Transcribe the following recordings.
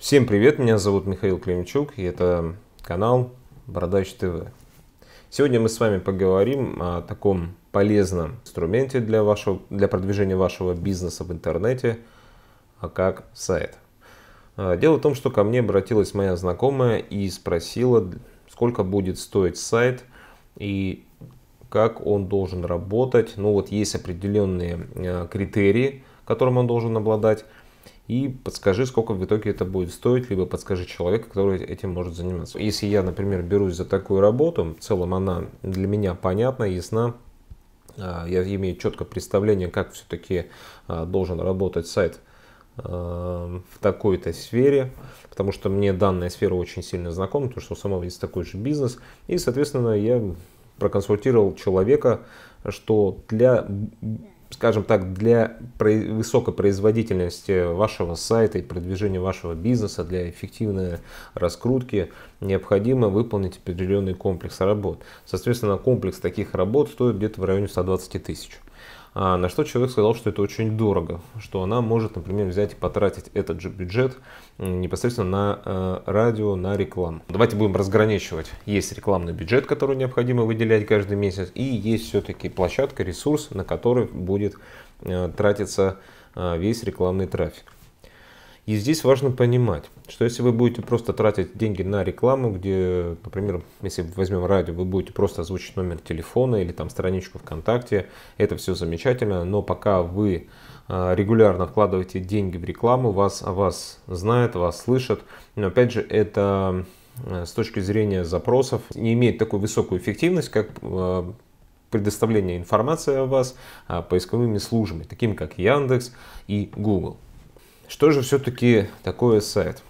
Всем привет, меня зовут Михаил Климчук, и это канал Бородач ТВ. Сегодня мы с вами поговорим о таком полезном инструменте для, вашего, для продвижения вашего бизнеса в интернете, а как сайт. А, дело в том, что ко мне обратилась моя знакомая и спросила, сколько будет стоить сайт и как он должен работать. Ну вот есть определенные э, критерии, которым он должен обладать и подскажи, сколько в итоге это будет стоить, либо подскажи человека, который этим может заниматься. Если я, например, берусь за такую работу, в целом она для меня понятна, ясна, а, я имею четкое представление, как все-таки а, должен работать сайт а, в такой-то сфере, потому что мне данная сфера очень сильно знакома, потому что у самого есть такой же бизнес, и, соответственно, я проконсультировал человека, что для скажем так, для высокой производительности вашего сайта и продвижения вашего бизнеса, для эффективной раскрутки необходимо выполнить определенный комплекс работ. Соответственно, комплекс таких работ стоит где-то в районе 120 тысяч. А, на что человек сказал, что это очень дорого, что она может, например, взять и потратить этот же бюджет непосредственно на э, радио, на рекламу. Давайте будем разграничивать. Есть рекламный бюджет, который необходимо выделять каждый месяц, и есть все-таки площадка, ресурс, на который будет э, тратиться э, весь рекламный трафик. И здесь важно понимать, что если вы будете просто тратить деньги на рекламу, где, например, если возьмем радио, вы будете просто озвучить номер телефона или там страничку ВКонтакте, это все замечательно, но пока вы а, регулярно вкладываете деньги в рекламу, вас о вас знают, вас слышат, но опять же это а, с точки зрения запросов не имеет такую высокую эффективность, как а, предоставление информации о вас поисковыми службами, таким как Яндекс и Google. Что же все-таки такое сайт?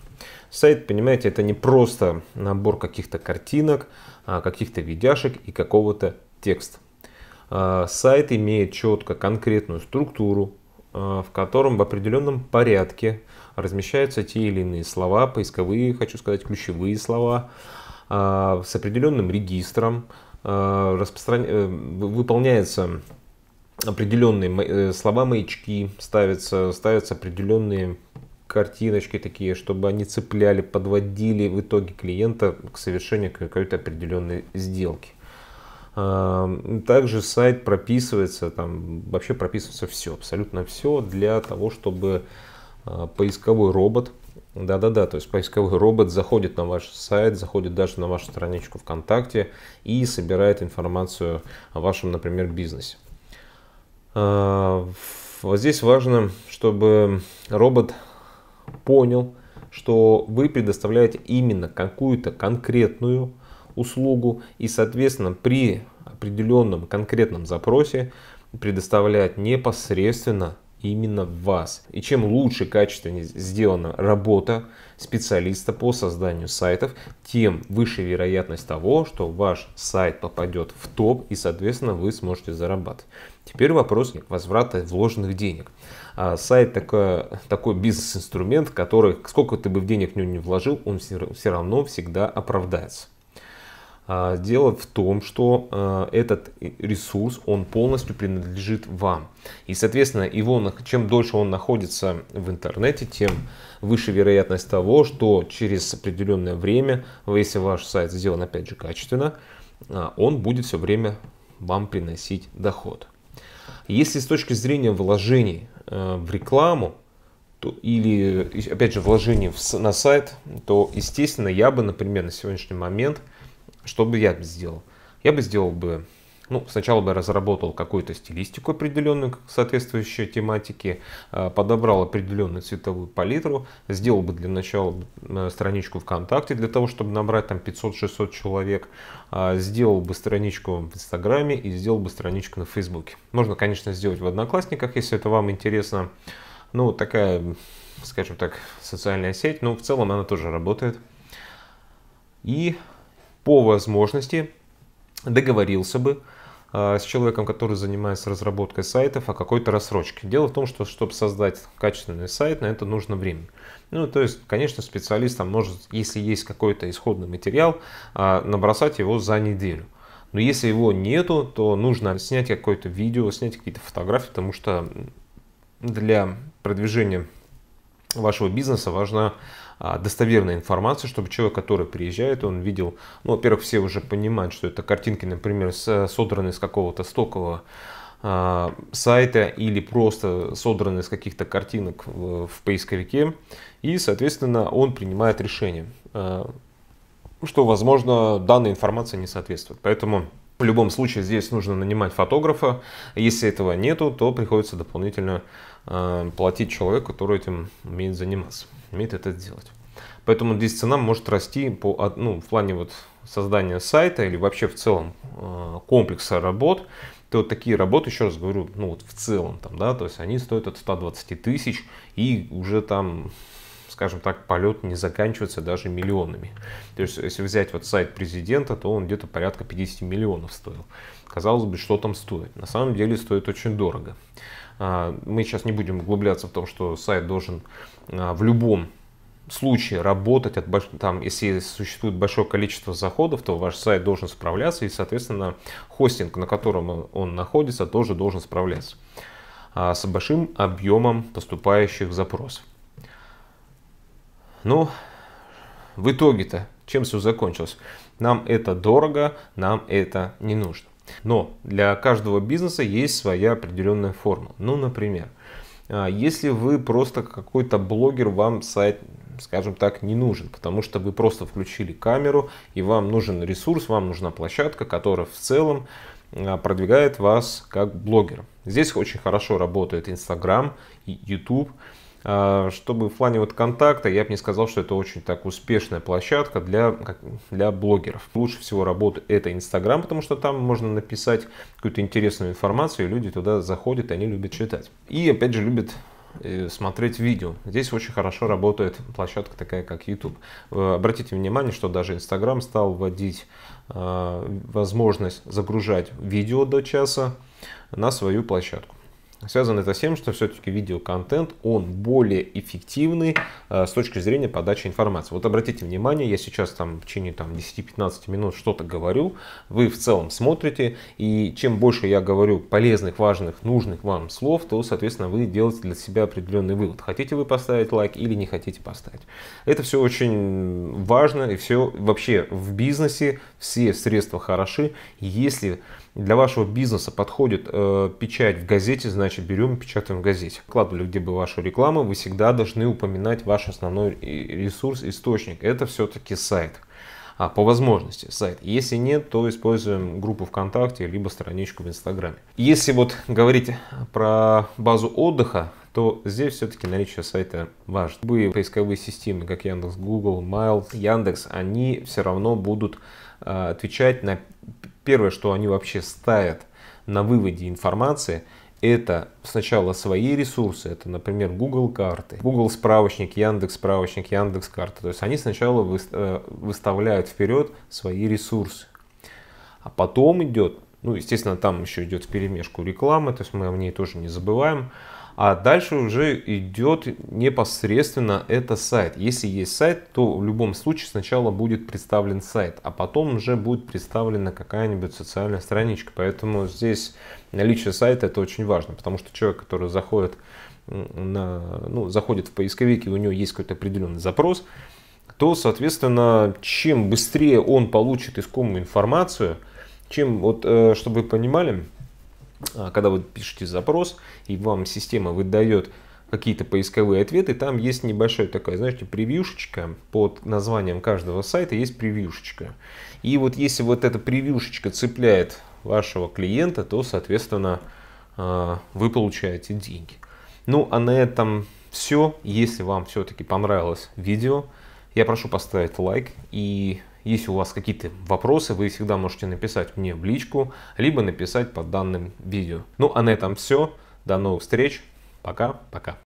Сайт, понимаете, это не просто набор каких-то картинок, а каких-то видяшек и какого-то текста. А, сайт имеет четко конкретную структуру, а, в котором в определенном порядке размещаются те или иные слова, поисковые, хочу сказать, ключевые слова, с определенным регистром, распростран... Э, выполняется определенные э, слова-маячки ставятся, ставятся определенные картиночки такие, чтобы они цепляли, подводили в итоге клиента к совершению какой-то определенной сделки. А, также сайт прописывается, там вообще прописывается все, абсолютно все для того, чтобы а, поисковой робот, да-да-да, то есть поисковой робот заходит на ваш сайт, заходит даже на вашу страничку ВКонтакте и собирает информацию о вашем, например, бизнесе. А, здесь важно, чтобы робот понял, что вы предоставляете именно какую-то конкретную услугу и, соответственно, при определенном конкретном запросе предоставляет непосредственно именно вас. И чем лучше качественнее сделана работа специалиста по созданию сайтов, тем выше вероятность того, что ваш сайт попадет в топ и, соответственно, вы сможете зарабатывать. Теперь вопрос возврата вложенных денег. А сайт такой, такой бизнес-инструмент, который, сколько ты бы в денег в него не вложил, он все, все равно всегда оправдается. А, дело в том, что а, этот ресурс, он полностью принадлежит вам. И, соответственно, его, чем дольше он находится в интернете, тем выше вероятность того, что через определенное время, если ваш сайт сделан, опять же, качественно, а, он будет все время вам приносить доход. Если с точки зрения вложений э, в рекламу, то, или, опять же, вложений в, на сайт, то, естественно, я бы, например, на сегодняшний момент, что бы я сделал? Я бы сделал бы ну, сначала бы разработал какую-то стилистику определенную, соответствующую тематике, э, подобрал определенную цветовую палитру, сделал бы для начала э, страничку ВКонтакте для того, чтобы набрать там 500-600 человек, э, сделал бы страничку в Инстаграме и сделал бы страничку на Фейсбуке. Можно, конечно, сделать в Одноклассниках, если это вам интересно. Ну, такая, скажем так, социальная сеть, но в целом она тоже работает. И по возможности договорился бы а, с человеком, который занимается разработкой сайтов о какой-то рассрочке. Дело в том, что чтобы создать качественный сайт, на это нужно время. Ну, то есть, конечно, специалист там может, если есть какой-то исходный материал, а, набросать его за неделю. Но если его нету, то нужно снять какое-то видео, снять какие-то фотографии, потому что для продвижения вашего бизнеса важна а, достоверная информация, чтобы человек, который приезжает, он видел, ну, во-первых, все уже понимают, что это картинки, например, содраны с какого-то стокового а, сайта или просто содраны с каких-то картинок в поисковике. И, соответственно, он принимает решение, а, что, возможно, данная информация не соответствует. Поэтому в любом случае здесь нужно нанимать фотографа. Если этого нету, то приходится дополнительно Э, платить человеку, который этим умеет заниматься, умеет это сделать. Поэтому здесь цена может расти по, ну, в плане вот создания сайта или вообще в целом э, комплекса работ. То вот такие работы, еще раз говорю, ну вот в целом там, да, то есть они стоят от 120 тысяч и уже там, скажем так, полет не заканчивается даже миллионами. То есть если взять вот сайт президента, то он где-то порядка 50 миллионов стоил. Казалось бы, что там стоит? На самом деле стоит очень дорого. А, мы сейчас не будем углубляться в том, что сайт должен а, в любом случае работать, от больш... там, если существует большое количество заходов, то ваш сайт должен справляться, и, соответственно, хостинг, на котором он находится, тоже должен справляться а, с большим объемом поступающих запросов. Ну, в итоге-то, чем все закончилось? Нам это дорого, нам это не нужно. Но для каждого бизнеса есть своя определенная форма. Ну, например, а, если вы просто какой-то блогер, вам сайт скажем так, не нужен, потому что вы просто включили камеру, и вам нужен ресурс, вам нужна площадка, которая в целом а, продвигает вас как блогер. Здесь очень хорошо работает и YouTube, а, чтобы в плане вот контакта, я бы не сказал, что это очень так успешная площадка для, для блогеров. Лучше всего работает это Инстаграм, потому что там можно написать какую-то интересную информацию, и люди туда заходят, и они любят читать. И опять же любят э, смотреть видео. Здесь очень хорошо работает площадка такая, как YouTube. Обратите внимание, что даже Инстаграм стал вводить а, возможность загружать видео до часа на свою площадку. Связано это с тем, что все-таки видеоконтент, он более эффективный э, с точки зрения подачи информации. Вот обратите внимание, я сейчас там в течение там, 10-15 минут что-то говорю, вы в целом смотрите, и чем больше я говорю полезных, важных, нужных вам слов, то, соответственно, вы делаете для себя определенный вывод. Хотите вы поставить лайк или не хотите поставить. Это все очень важно, и все вообще в бизнесе, все средства хороши, если для вашего бизнеса подходит э, печать в газете, значит берем и печатаем в газете. Вкладывали где бы вашу рекламу, вы всегда должны упоминать ваш основной ресурс, источник. Это все-таки сайт. А, по возможности сайт. Если нет, то используем группу ВКонтакте, либо страничку в Инстаграме. Если вот говорить про базу отдыха, то здесь все-таки наличие сайта важно. Любые поисковые системы, как Яндекс, Google, Mail, Яндекс, они все равно будут э, отвечать на Первое, что они вообще ставят на выводе информации, это сначала свои ресурсы, это, например, Google карты, Google справочник, Яндекс справочник, Яндекс карты. То есть они сначала э, выставляют вперед свои ресурсы. А потом идет, ну, естественно, там еще идет в перемешку реклама, то есть мы о ней тоже не забываем а дальше уже идет непосредственно это сайт. Если есть сайт, то в любом случае сначала будет представлен сайт, а потом уже будет представлена какая-нибудь социальная страничка. Поэтому здесь наличие сайта это очень важно, потому что человек, который заходит, на, ну, заходит в поисковик и у него есть какой-то определенный запрос, то, соответственно, чем быстрее он получит искомую информацию, чем, вот, э, чтобы вы понимали, а, когда вы пишете запрос, и вам система выдает какие-то поисковые ответы, там есть небольшая такая, знаете, превьюшечка под названием каждого сайта есть превьюшечка. И вот если вот эта превьюшечка цепляет вашего клиента, то, соответственно, а, вы получаете деньги. Ну, а на этом все. Если вам все-таки понравилось видео, я прошу поставить лайк и если у вас какие-то вопросы, вы всегда можете написать мне в личку, либо написать под данным видео. Ну а на этом все. До новых встреч. Пока-пока.